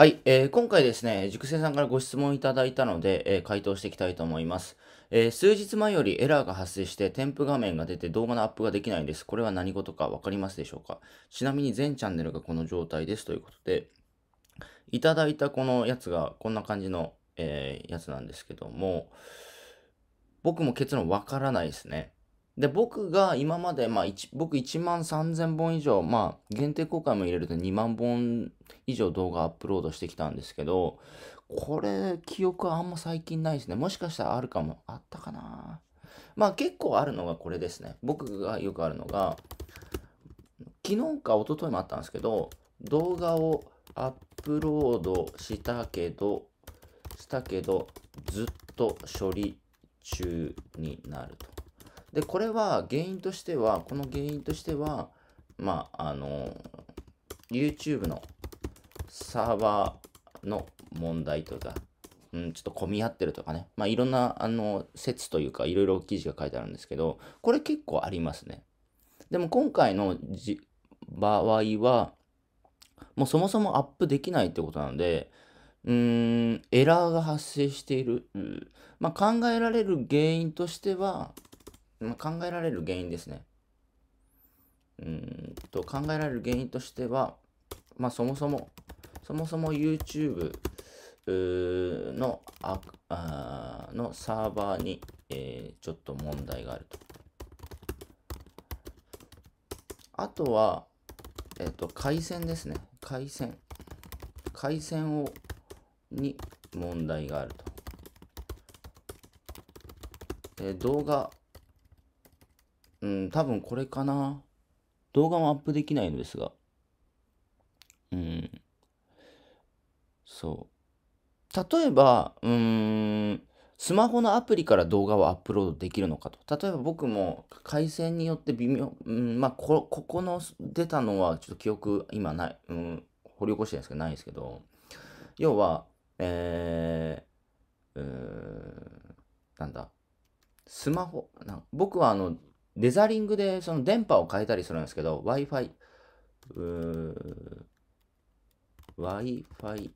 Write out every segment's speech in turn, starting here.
はい、えー、今回ですね、塾生さんからご質問いただいたので、えー、回答していきたいと思います、えー、数日前よりエラーが発生して、添付画面が出て動画のアップができないです。これは何事かわかりますでしょうかちなみに全チャンネルがこの状態ですということで、いただいたこのやつがこんな感じの、えー、やつなんですけども、僕も結論わからないですね。で、僕が今まで、まあ、僕1万3000本以上、まあ、限定公開も入れると2万本以上動画アップロードしてきたんですけど、これ、記憶はあんま最近ないですね。もしかしたらあるかも。あったかなまあ、結構あるのがこれですね。僕がよくあるのが、昨日か一昨日もあったんですけど、動画をアップロードしたけど、したけど、ずっと処理中になると。で、これは原因としては、この原因としては、まあ、あの、YouTube のサーバーの問題とか、うん、ちょっと混み合ってるとかね、まあ、いろんな、あの、説というか、いろいろ記事が書いてあるんですけど、これ結構ありますね。でも今回の場合は、もうそもそもアップできないってことなので、うーん、エラーが発生している。まあ、考えられる原因としては、考えられる原因ですね。うんと考えられる原因としては、まあ、そもそも、そもそも YouTube のああのサーバーに、えー、ちょっと問題があると。あとは、えっ、ー、と、回線ですね。回線。回線をに問題があると。えー、動画うん、多分これかな。動画もアップできないのですが。うん。そう。例えば、うん、スマホのアプリから動画をアップロードできるのかと。例えば僕も回線によって微妙、うん、まあこ、ここの出たのはちょっと記憶今ない、うん、掘り起こしてないですけど、ないですけど、要は、えー、うーなんだ、スマホ、な僕はあの、デザリングでその電波を変えたりするんですけど、Wi-Fi、Wi-Fi、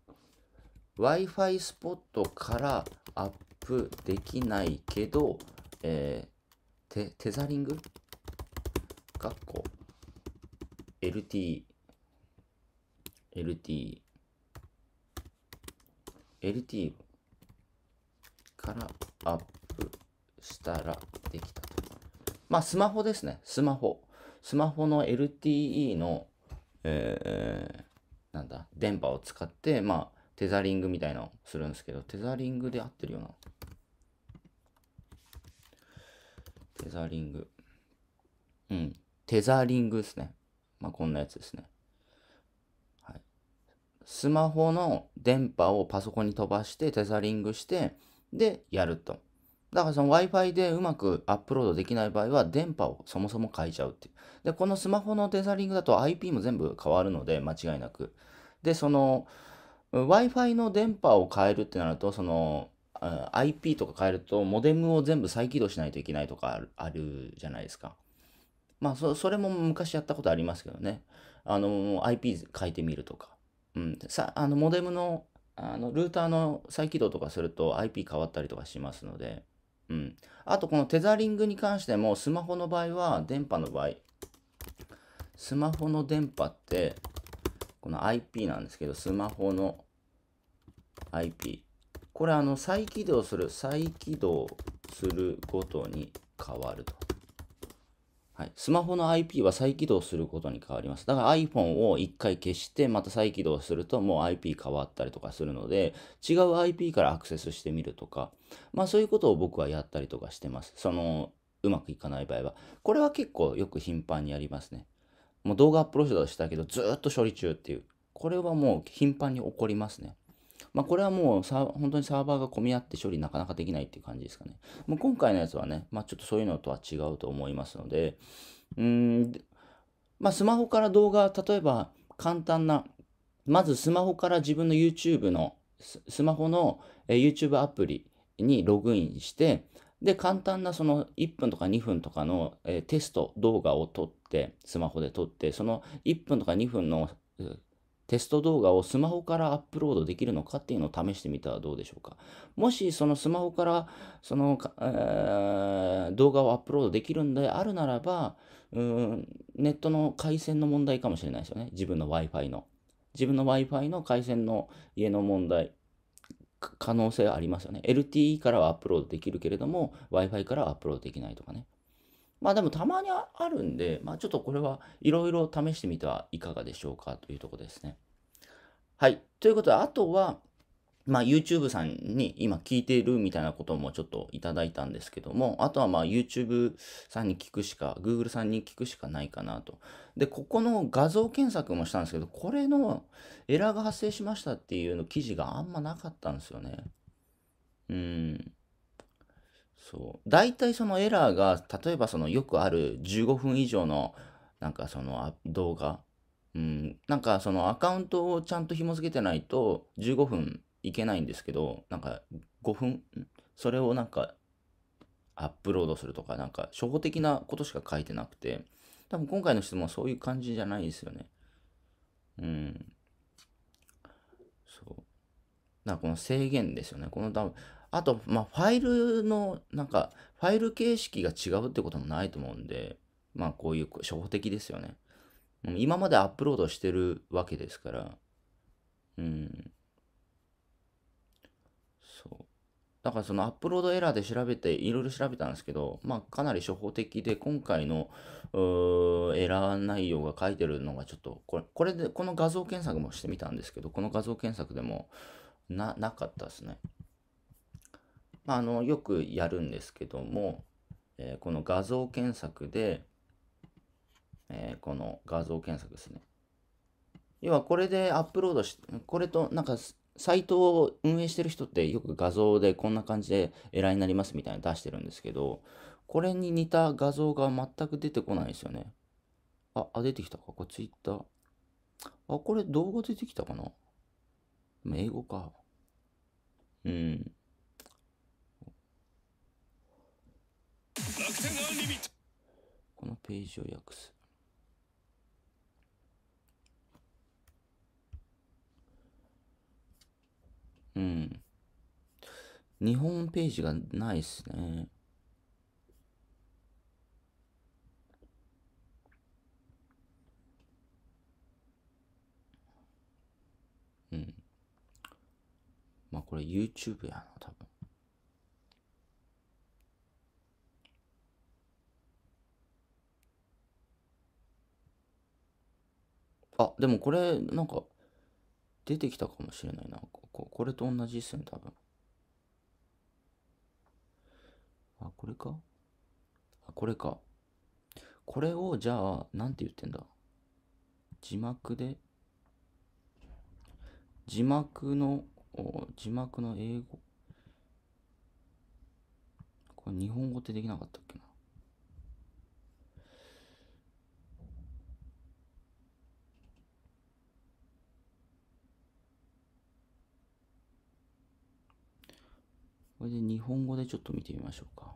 Wi-Fi スポットからアップできないけど、えー、テテザリングかっこ LT、LT、LT からアップしたらできた。まあ、スマホですね。スマホ。スマホの LTE の、えー、なんだ、電波を使って、まあ、テザリングみたいなのをするんですけど、テザリングで合ってるよな。テザリング。うん。テザリングですね。まあ、こんなやつですね。はい。スマホの電波をパソコンに飛ばして、テザリングして、で、やると。だからその Wi-Fi でうまくアップロードできない場合は電波をそもそも変えちゃうっていう。で、このスマホのデザリングだと IP も全部変わるので間違いなく。で、その Wi-Fi の電波を変えるってなると、その IP とか変えるとモデムを全部再起動しないといけないとかあるじゃないですか。まあそ、それも昔やったことありますけどね。あの、IP 変えてみるとか。うん。さ、あの、モデムの、あの、ルーターの再起動とかすると IP 変わったりとかしますので。うん。あと、このテザリングに関しても、スマホの場合は、電波の場合、スマホの電波って、この IP なんですけど、スマホの IP。これ、あの、再起動する、再起動するごとに変わると。はい、スマホの IP は再起動することに変わります。だから iPhone を1回消して、また再起動するともう IP 変わったりとかするので、違う IP からアクセスしてみるとか、まあそういうことを僕はやったりとかしてます。その、うまくいかない場合は。これは結構よく頻繁にやりますね。もう動画アップロードしたけど、ずっと処理中っていう。これはもう頻繁に起こりますね。まあ、これはもう本当にサーバーが混み合って処理なかなかできないっていう感じですかね。もう今回のやつはね、まあ、ちょっとそういうのとは違うと思いますので、うん、まあ、スマホから動画、例えば簡単な、まずスマホから自分の YouTube の、スマホの YouTube アプリにログインして、で、簡単なその1分とか2分とかの、えテスト動画を撮って、スマホで撮って、その1分とか2分のテスト動画をスマホからアップロードできるのかっていうのを試してみたらどうでしょうか。もしそのスマホからその、えー、動画をアップロードできるんであるならば、うん、ネットの回線の問題かもしれないですよね。自分の Wi-Fi の。自分の Wi-Fi の回線の家の問題。可能性ありますよね。LTE からはアップロードできるけれども、Wi-Fi からはアップロードできないとかね。まあでもたまにあるんで、まあちょっとこれはいろいろ試してみてはいかがでしょうかというとこですね。はい。ということで、あとは、まあ、YouTube さんに今聞いているみたいなこともちょっといただいたんですけども、あとはまあ YouTube さんに聞くしか、Google さんに聞くしかないかなと。で、ここの画像検索もしたんですけど、これのエラーが発生しましたっていうの記事があんまなかったんですよね。うん。そう大体そのエラーが例えばそのよくある15分以上のなんかその動画、うん、なんかそのアカウントをちゃんと紐付けてないと15分いけないんですけどなんか5分それをなんかアップロードするとかなんか初歩的なことしか書いてなくて多分今回の質問はそういう感じじゃないですよねうんそうな、からこの制限ですよねこの多分あと、まあ、ファイルの、なんか、ファイル形式が違うってこともないと思うんで、まあ、こういう、初歩的ですよね。今までアップロードしてるわけですから、うん。そう。だからそのアップロードエラーで調べて、いろいろ調べたんですけど、まあかなり初歩的で、今回のエラー内容が書いてるのがちょっと、これ、これで、この画像検索もしてみたんですけど、この画像検索でもな、なかったですね。まあ、のよくやるんですけども、えー、この画像検索で、えー、この画像検索ですね要はこれでアップロードしこれとなんかサイトを運営してる人ってよく画像でこんな感じでエラーになりますみたいなの出してるんですけどこれに似た画像が全く出てこないですよねああ出てきたかこれツイッターあこれ動画出てきたかな英語かうんこのページを訳す。うん。日本ページがないっすね。うん。まあこれ YouTube やな、多分。あ、でもこれ、なんか、出てきたかもしれないな。ここれと同じですね、多分。あ、これかあ、これか。これを、じゃあ、なんて言ってんだ字幕で、字幕の、字幕の英語。これ日本語ってできなかったっけなこれで日本語でちょっと見てみましょうか。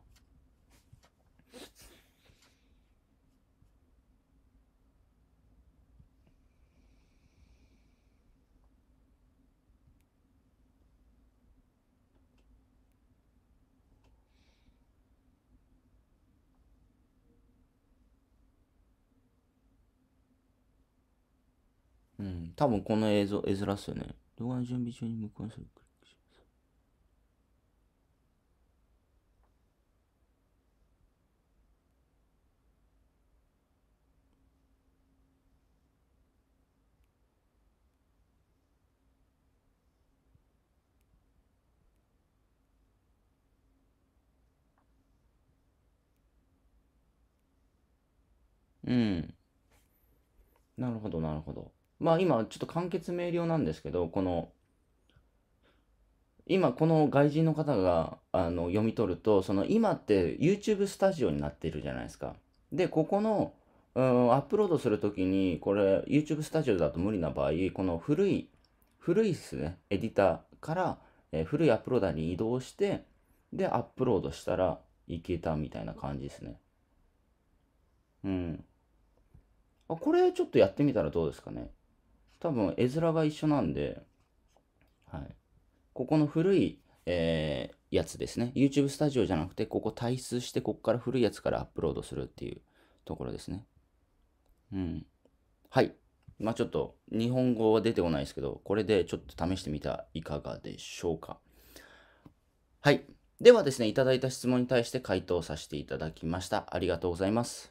うん、多分この映像、絵面っすよね。動画の準備中に無効にする。うん。なるほど、なるほど。まあ今、ちょっと簡潔明瞭なんですけど、この、今この外人の方があの読み取ると、その今って YouTube スタジオになってるじゃないですか。で、ここの、うん、アップロードするときに、これ YouTube スタジオだと無理な場合、この古い、古いですね、エディターから、えー、古いアップローダーに移動して、で、アップロードしたらいけたみたいな感じですね。うん。あ、これちょっとやってみたらどうですかね。多分絵面が一緒なんで、はい。ここの古い、えー、やつですね。YouTube スタジオじゃなくて、ここ退出して、ここから古いやつからアップロードするっていうところですね。うん。はい。まあちょっと、日本語は出てこないですけど、これでちょっと試してみたいかがでしょうか。はい。ではですね、いただいた質問に対して回答させていただきました。ありがとうございます。